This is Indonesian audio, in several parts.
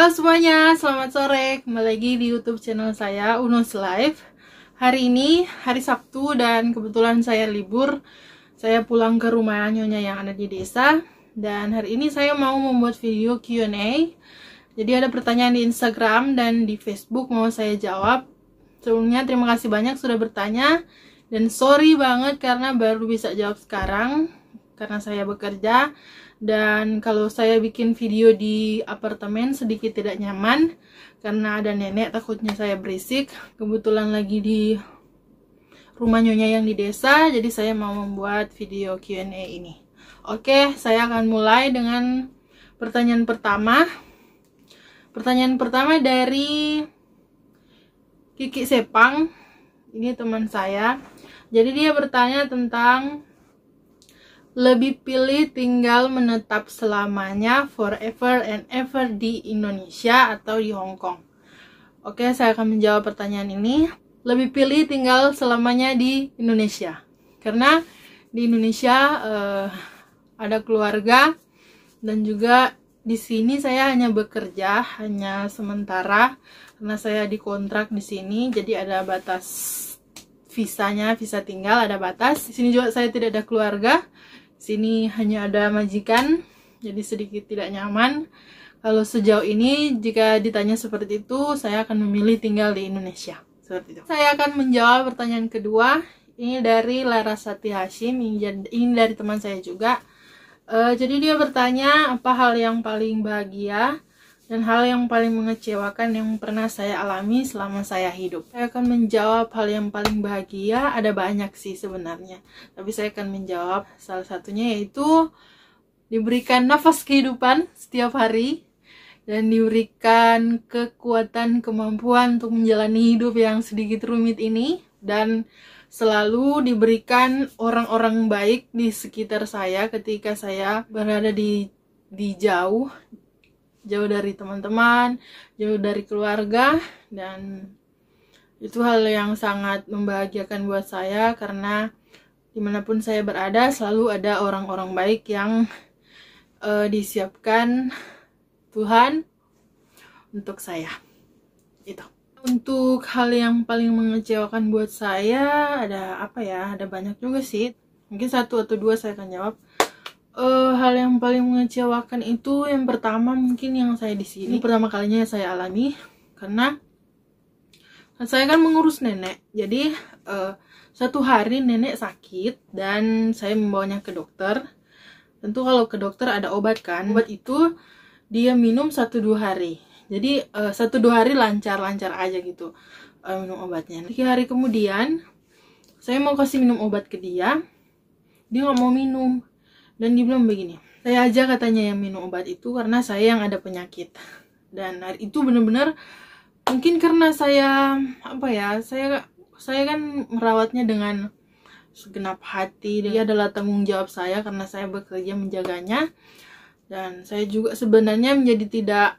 Halo semuanya, selamat sore. Kembali lagi di YouTube channel saya unus Live. Hari ini hari Sabtu dan kebetulan saya libur. Saya pulang ke rumah nyonya yang ada di desa dan hari ini saya mau membuat video Q&A. Jadi ada pertanyaan di Instagram dan di Facebook mau saya jawab. Sebelumnya terima kasih banyak sudah bertanya dan sorry banget karena baru bisa jawab sekarang karena saya bekerja dan kalau saya bikin video di apartemen sedikit tidak nyaman karena ada nenek takutnya saya berisik kebetulan lagi di rumah nyonya yang di desa jadi saya mau membuat video Q&A ini oke saya akan mulai dengan pertanyaan pertama pertanyaan pertama dari Kiki Sepang ini teman saya jadi dia bertanya tentang lebih pilih tinggal menetap selamanya forever and ever di Indonesia atau di Hong Kong? Oke, saya akan menjawab pertanyaan ini. Lebih pilih tinggal selamanya di Indonesia. Karena di Indonesia eh, ada keluarga dan juga di sini saya hanya bekerja hanya sementara karena saya dikontrak di sini jadi ada batas visanya visa tinggal ada batas di sini juga saya tidak ada keluarga sini hanya ada majikan jadi sedikit tidak nyaman kalau sejauh ini jika ditanya seperti itu saya akan memilih tinggal di Indonesia seperti itu saya akan menjawab pertanyaan kedua ini dari Larasati Hashim ini dari teman saya juga eh, jadi dia bertanya apa hal yang paling bahagia dan hal yang paling mengecewakan yang pernah saya alami selama saya hidup. Saya akan menjawab hal yang paling bahagia, ada banyak sih sebenarnya. Tapi saya akan menjawab salah satunya yaitu diberikan nafas kehidupan setiap hari dan diberikan kekuatan kemampuan untuk menjalani hidup yang sedikit rumit ini dan selalu diberikan orang-orang baik di sekitar saya ketika saya berada di di jauh jauh dari teman-teman jauh dari keluarga dan itu hal yang sangat membahagiakan buat saya karena dimanapun saya berada selalu ada orang-orang baik yang uh, disiapkan Tuhan untuk saya itu untuk hal yang paling mengecewakan buat saya ada apa ya ada banyak juga sih mungkin satu atau dua saya akan jawab uh, hal yang paling mengecewakan itu yang pertama mungkin yang saya di sini pertama kalinya saya alami karena saya kan mengurus nenek jadi uh, satu hari nenek sakit dan saya membawanya ke dokter tentu kalau ke dokter ada obat kan obat itu dia minum satu dua hari jadi uh, satu dua hari lancar lancar aja gitu uh, minum obatnya tiga hari kemudian saya mau kasih minum obat ke dia dia nggak mau minum dan dibilang begini saya aja katanya yang minum obat itu karena saya yang ada penyakit dan itu benar-benar mungkin karena saya apa ya saya saya kan merawatnya dengan segenap hati dia iya. adalah tanggung jawab saya karena saya bekerja menjaganya dan saya juga sebenarnya menjadi tidak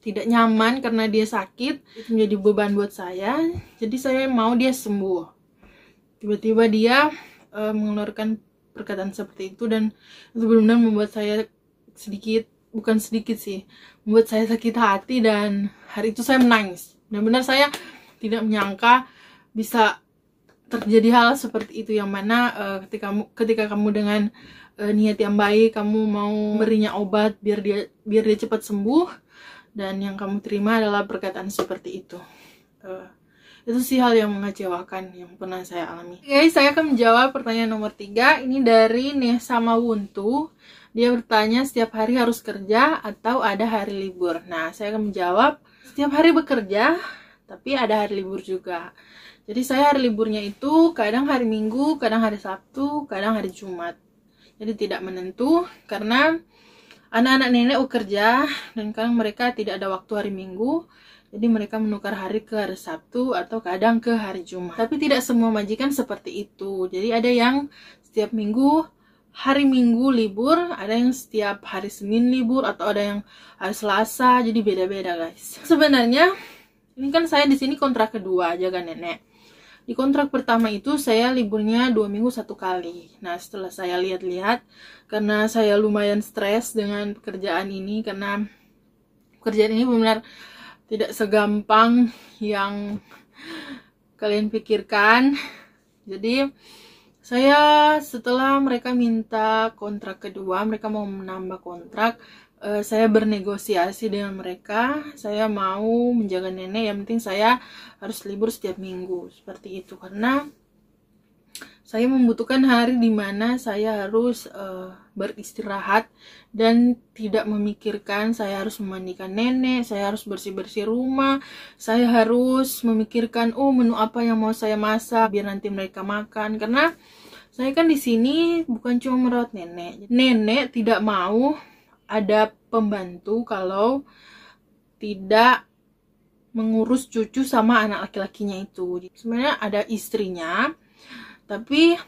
tidak nyaman karena dia sakit itu menjadi beban buat saya jadi saya mau dia sembuh tiba-tiba dia uh, mengeluarkan perkataan seperti itu dan itu benar-benar membuat saya sedikit bukan sedikit sih membuat saya sakit hati dan hari itu saya menangis benar-benar saya tidak menyangka bisa terjadi hal seperti itu yang mana uh, ketika kamu ketika kamu dengan uh, niat yang baik kamu mau berinya obat biar dia biar dia cepat sembuh dan yang kamu terima adalah perkataan seperti itu uh, itu sih hal yang mengecewakan yang pernah saya alami guys saya akan menjawab pertanyaan nomor tiga ini dari nih sama Wuntu dia bertanya setiap hari harus kerja atau ada hari libur nah saya akan menjawab setiap hari bekerja tapi ada hari libur juga jadi saya hari liburnya itu kadang hari minggu kadang hari sabtu kadang hari jumat jadi tidak menentu karena anak-anak nenek bekerja dan kadang mereka tidak ada waktu hari minggu jadi mereka menukar hari ke hari Sabtu atau kadang ke hari Jumat. Tapi tidak semua majikan seperti itu. Jadi ada yang setiap minggu hari Minggu libur, ada yang setiap hari Senin libur atau ada yang hari Selasa. Jadi beda-beda, guys. Sebenarnya ini kan saya di sini kontrak kedua aja kan nenek. Di kontrak pertama itu saya liburnya dua minggu satu kali. Nah setelah saya lihat-lihat, karena saya lumayan stres dengan pekerjaan ini, karena pekerjaan ini benar-benar tidak segampang yang kalian pikirkan. Jadi saya setelah mereka minta kontrak kedua, mereka mau menambah kontrak, eh, saya bernegosiasi dengan mereka. Saya mau menjaga nenek, yang penting saya harus libur setiap minggu seperti itu karena saya membutuhkan hari di mana saya harus uh, beristirahat dan tidak memikirkan saya harus memandikan nenek, saya harus bersih-bersih rumah, saya harus memikirkan oh menu apa yang mau saya masak biar nanti mereka makan karena saya kan di sini bukan cuma merawat nenek. Nenek tidak mau ada pembantu kalau tidak mengurus cucu sama anak laki-lakinya itu. Sebenarnya ada istrinya, tapi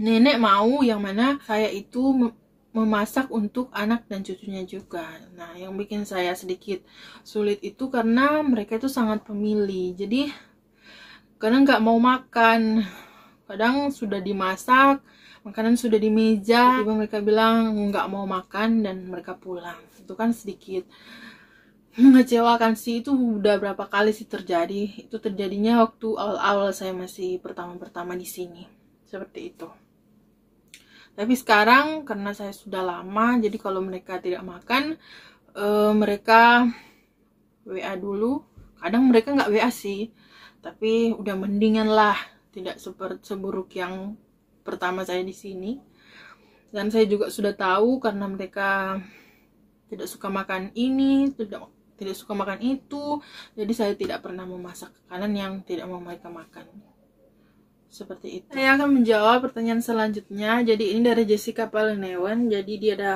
nenek mau yang mana saya itu memasak untuk anak dan cucunya juga. Nah, yang bikin saya sedikit sulit itu karena mereka itu sangat pemilih. Jadi, karena nggak mau makan, kadang sudah dimasak, makanan sudah di meja, tiba mereka bilang nggak mau makan dan mereka pulang. Itu kan sedikit mengecewakan sih itu udah berapa kali sih terjadi itu terjadinya waktu awal-awal saya masih pertama-pertama di sini seperti itu tapi sekarang karena saya sudah lama jadi kalau mereka tidak makan eh, mereka WA dulu kadang mereka nggak WA sih tapi udah mendingan lah tidak seperti seburuk yang pertama saya di sini dan saya juga sudah tahu karena mereka tidak suka makan ini tidak tidak suka makan itu jadi saya tidak pernah memasak makanan yang tidak mau mereka makan seperti itu saya akan menjawab pertanyaan selanjutnya jadi ini dari Jessica Palenewen jadi dia ada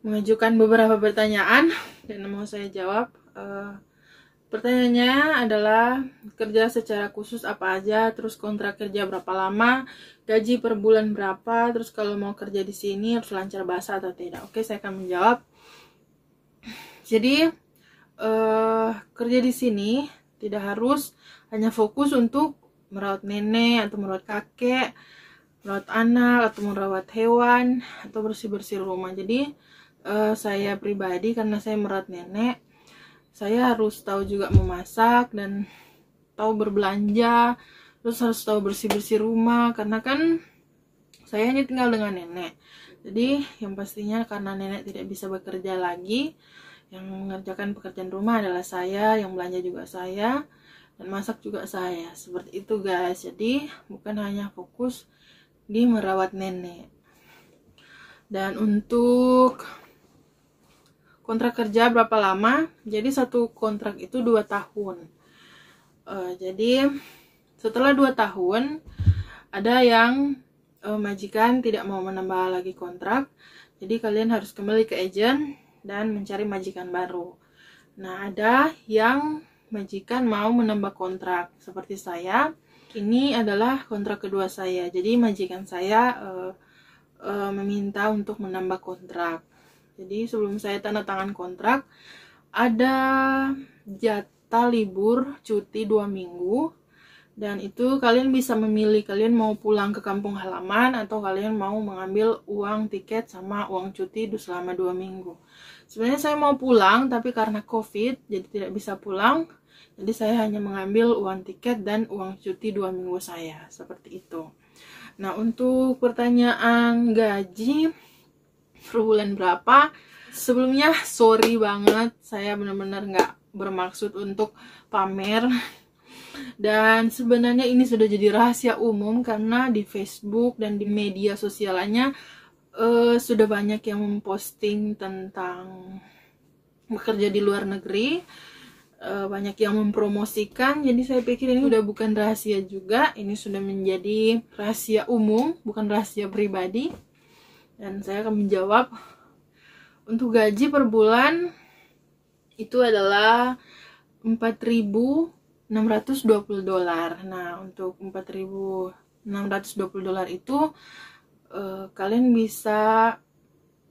mengajukan beberapa pertanyaan dan mau saya jawab uh, Pertanyaannya adalah kerja secara khusus apa aja, terus kontrak kerja berapa lama, gaji per bulan berapa, terus kalau mau kerja di sini harus lancar bahasa atau tidak. Oke, saya akan menjawab. Jadi uh, kerja di sini tidak harus hanya fokus untuk merawat nenek atau merawat kakek, merawat anak atau merawat hewan atau bersih-bersih rumah. Jadi uh, saya pribadi karena saya merawat nenek, saya harus tahu juga memasak dan tahu berbelanja, terus harus tahu bersih-bersih rumah karena kan saya hanya tinggal dengan nenek. Jadi yang pastinya karena nenek tidak bisa bekerja lagi, yang mengerjakan pekerjaan rumah adalah saya, yang belanja juga saya, dan masak juga saya. Seperti itu guys. Jadi bukan hanya fokus di merawat nenek. Dan untuk kontrak kerja berapa lama? Jadi satu kontrak itu dua tahun. Uh, jadi setelah dua tahun ada yang uh, majikan tidak mau menambah lagi kontrak. Jadi kalian harus kembali ke agent dan mencari majikan baru. Nah, ada yang majikan mau menambah kontrak seperti saya. Ini adalah kontrak kedua saya. Jadi majikan saya uh, uh, meminta untuk menambah kontrak. Jadi sebelum saya tanda tangan kontrak, ada jatah libur cuti dua minggu dan itu kalian bisa memilih kalian mau pulang ke kampung halaman atau kalian mau mengambil uang tiket sama uang cuti selama dua minggu sebenarnya saya mau pulang tapi karena covid jadi tidak bisa pulang jadi saya hanya mengambil uang tiket dan uang cuti dua minggu saya seperti itu nah untuk pertanyaan gaji per bulan berapa sebelumnya sorry banget saya benar-benar nggak bermaksud untuk pamer dan sebenarnya ini sudah jadi rahasia umum karena di Facebook dan di media sosialnya uh, eh, sudah banyak yang memposting tentang bekerja di luar negeri. Eh, banyak yang mempromosikan, jadi saya pikir ini sudah bukan rahasia juga, ini sudah menjadi rahasia umum, bukan rahasia pribadi. Dan saya akan menjawab untuk gaji per bulan itu adalah 4000 620 dolar. Nah, untuk 4620 dolar itu eh, kalian bisa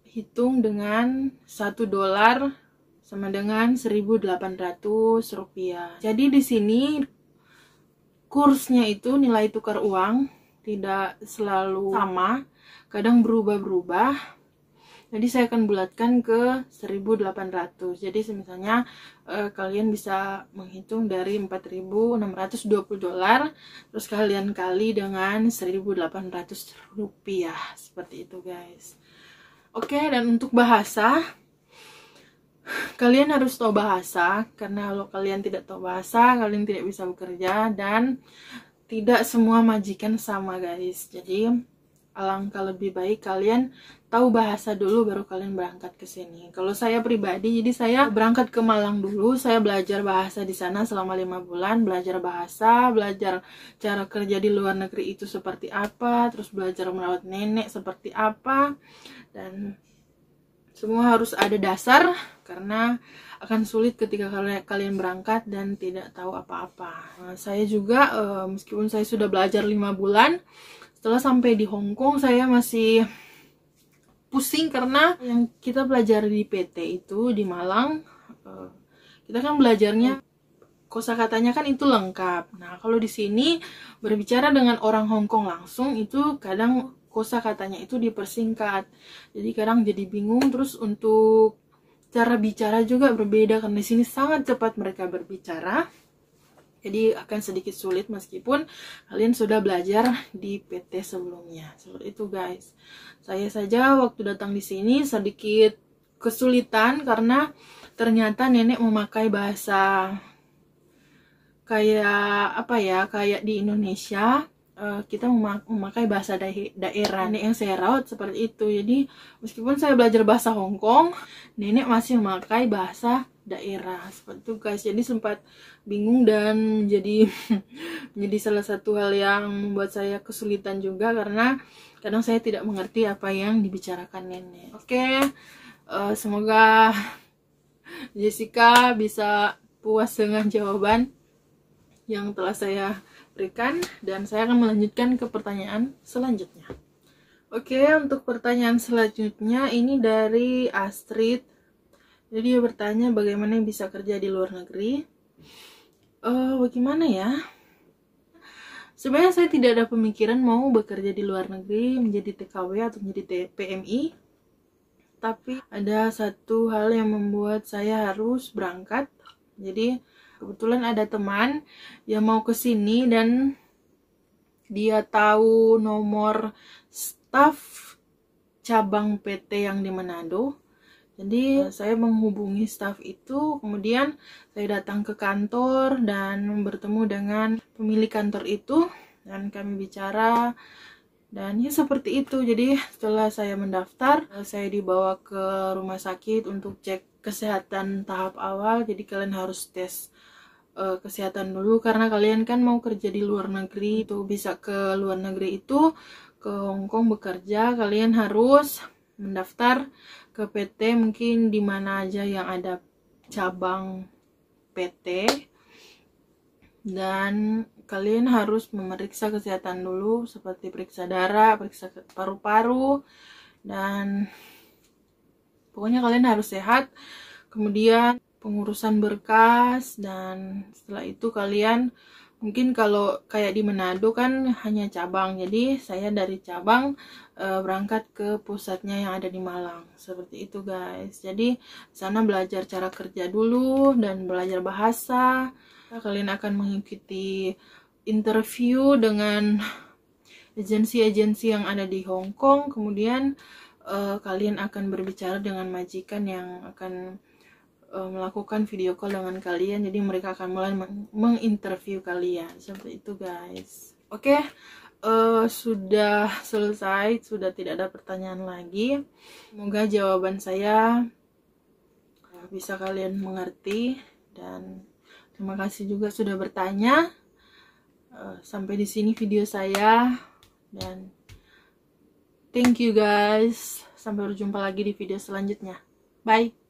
hitung dengan 1 dolar sama dengan 1800 rupiah. Jadi di sini kursnya itu nilai tukar uang tidak selalu sama, kadang berubah-berubah jadi saya akan bulatkan ke 1800. Jadi misalnya eh, kalian bisa menghitung dari 4620 dolar terus kalian kali dengan 1800 rupiah seperti itu guys. Oke, dan untuk bahasa kalian harus tahu bahasa karena kalau kalian tidak tahu bahasa, kalian tidak bisa bekerja dan tidak semua majikan sama guys. Jadi Alangkah lebih baik kalian tahu bahasa dulu baru kalian berangkat ke sini. Kalau saya pribadi, jadi saya berangkat ke Malang dulu, saya belajar bahasa di sana selama lima bulan, belajar bahasa, belajar cara kerja di luar negeri itu seperti apa, terus belajar merawat nenek seperti apa, dan semua harus ada dasar karena akan sulit ketika kalian berangkat dan tidak tahu apa-apa. Nah, saya juga eh, meskipun saya sudah belajar lima bulan, setelah sampai di Hong Kong saya masih pusing karena yang kita belajar di PT itu di Malang eh, kita kan belajarnya kosa katanya kan itu lengkap. Nah, kalau di sini berbicara dengan orang Hong Kong langsung itu kadang kosa katanya itu dipersingkat. Jadi kadang jadi bingung terus untuk cara bicara juga berbeda karena di sini sangat cepat mereka berbicara. Jadi akan sedikit sulit meskipun kalian sudah belajar di PT sebelumnya. Seperti itu guys. Saya saja waktu datang di sini sedikit kesulitan karena ternyata nenek memakai bahasa kayak apa ya kayak di Indonesia eh, kita memakai bahasa daerah nenek yang saya raut seperti itu jadi meskipun saya belajar bahasa Hongkong nenek masih memakai bahasa daerah seperti itu guys jadi sempat bingung dan jadi menjadi salah satu hal yang membuat saya kesulitan juga karena kadang saya tidak mengerti apa yang dibicarakan nenek oke okay. uh, eh, semoga Jessica bisa puas dengan jawaban yang telah saya berikan dan saya akan melanjutkan ke pertanyaan selanjutnya oke okay, untuk pertanyaan selanjutnya ini dari Astrid jadi dia bertanya bagaimana yang bisa kerja di luar negeri. Uh, bagaimana ya? Sebenarnya saya tidak ada pemikiran mau bekerja di luar negeri menjadi TKW atau menjadi PMI. Tapi ada satu hal yang membuat saya harus berangkat. Jadi kebetulan ada teman yang mau ke sini dan dia tahu nomor staff cabang PT yang di Manado jadi eh, saya menghubungi staff itu, kemudian saya datang ke kantor dan bertemu dengan pemilik kantor itu dan kami bicara dan ya seperti itu. Jadi setelah saya mendaftar, eh, saya dibawa ke rumah sakit untuk cek kesehatan tahap awal. Jadi kalian harus tes eh, kesehatan dulu karena kalian kan mau kerja di luar negeri itu bisa ke luar negeri itu ke Hongkong bekerja kalian harus mendaftar ke PT mungkin di mana aja yang ada cabang PT dan kalian harus memeriksa kesehatan dulu seperti periksa darah, periksa paru-paru dan pokoknya kalian harus sehat. Kemudian pengurusan berkas dan setelah itu kalian mungkin kalau kayak di Manado kan hanya cabang jadi saya dari cabang e, berangkat ke pusatnya yang ada di Malang seperti itu guys jadi sana belajar cara kerja dulu dan belajar bahasa kalian akan mengikuti interview dengan agensi-agensi yang ada di Hong Kong kemudian e, kalian akan berbicara dengan majikan yang akan uh, melakukan video call dengan kalian jadi mereka akan mulai menginterview kalian seperti itu guys oke okay? uh, eh, sudah selesai sudah tidak ada pertanyaan lagi semoga jawaban saya eh, bisa kalian mengerti dan terima kasih juga sudah bertanya sampai di sini video saya dan thank you guys sampai berjumpa lagi di video selanjutnya bye